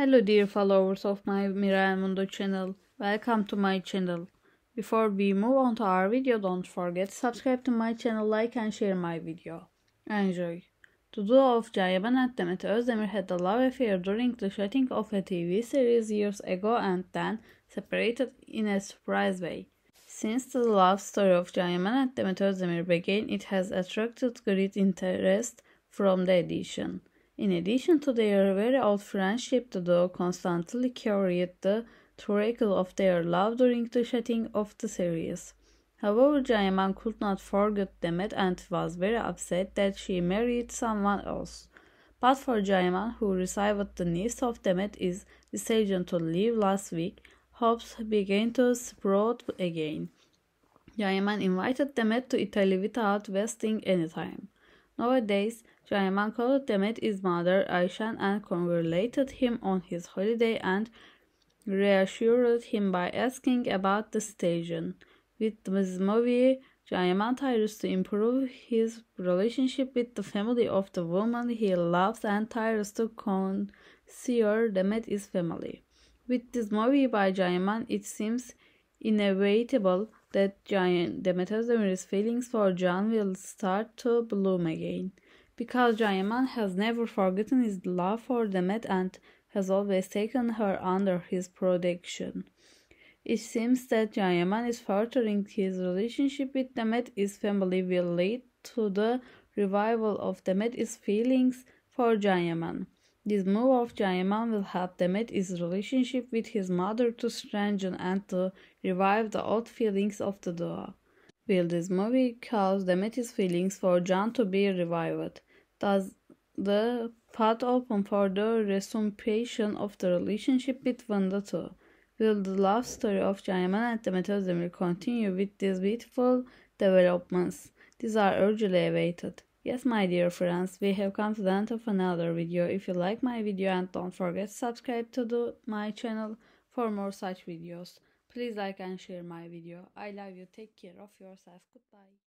Hello dear followers of my Mundo channel. Welcome to my channel. Before we move on to our video, don't forget subscribe to my channel, like and share my video. Enjoy. The duo of Cayaban and Demet Özdemir had a love affair during the shooting of a TV series years ago and then separated in a surprise way. Since the love story of Cayaban and Demet Özdemir began, it has attracted great interest from the edition. In addition to their very old friendship, the duo constantly carried the trackle of their love during the shooting of the series. However, Jaiman could not forget Demet and was very upset that she married someone else. But for Jaiman, who received the news of Demet's decision to leave last week, hopes began to sprout again. Jaiman invited Demet to Italy without wasting any time. Nowadays, Jaiman called Demet his mother Aishan and congratulated him on his holiday and reassured him by asking about the station. With this movie, Jaiman tries to improve his relationship with the family of the woman he loves and tries to consider Demet his family. With this movie by Jaiman, it seems inevitable that giant Demet Özdemir's feelings for Jan will start to bloom again. Because Can has never forgotten his love for Demet and has always taken her under his protection. It seems that Can is furthering his relationship with Demet. His family will lead to the revival of Demet's feelings for Can this move of Jaiman will help Demet his relationship with his mother to strengthen and to revive the old feelings of the duo. Will this movie cause Demet's feelings for John to be revived? Does the path open for the resumption of the relationship between the two? Will the love story of Jaiman and Demet Özdemir continue with these beautiful developments? These are urgently awaited. Yes, my dear friends, we have come to the end of another video. If you like my video and don't forget subscribe to the, my channel for more such videos. Please like and share my video. I love you. Take care of yourself. Goodbye.